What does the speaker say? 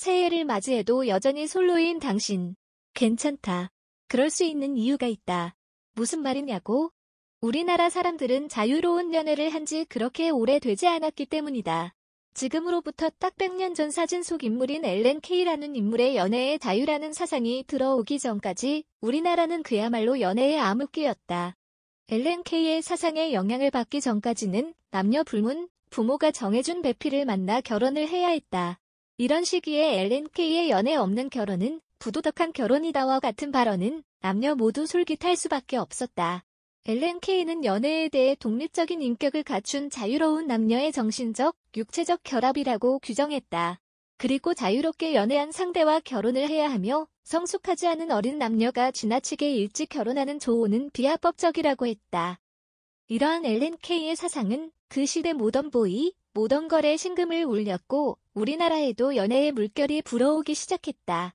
새해를 맞이해도 여전히 솔로인 당신. 괜찮다. 그럴 수 있는 이유가 있다. 무슨 말이냐고? 우리나라 사람들은 자유로운 연애를 한 지 그렇게 오래 되지 않았기 때문이다. 지금으로부터 딱 100년 전 사진 속 인물인 엘렌 케이라는 인물의 연애의 자유라는 사상이 들어오기 전까지 우리나라는 그야말로 연애의 암흑기였다. 엘렌 케이의 사상에 영향을 받기 전까지는 남녀 불문, 부모가 정해준 배필을 만나 결혼을 해야 했다. 이런 시기에 LNK의 연애 없는 결혼은 부도덕한 결혼이다와 같은 발언은 남녀 모두 솔깃할 수밖에 없었다. LNK는 연애에 대해 독립적인 인격을 갖춘 자유로운 남녀의 정신적, 육체적 결합이라고 규정했다. 그리고 자유롭게 연애한 상대와 결혼을 해야 하며 성숙하지 않은 어린 남녀가 지나치게 일찍 결혼하는 조언은 비합법적이라고 했다. 이러한 엘렌 케이의 사상은 그 시대 모던보이, 모던걸의 신금을 울렸고 우리나라에도 연애의 물결이 불어오기 시작했다.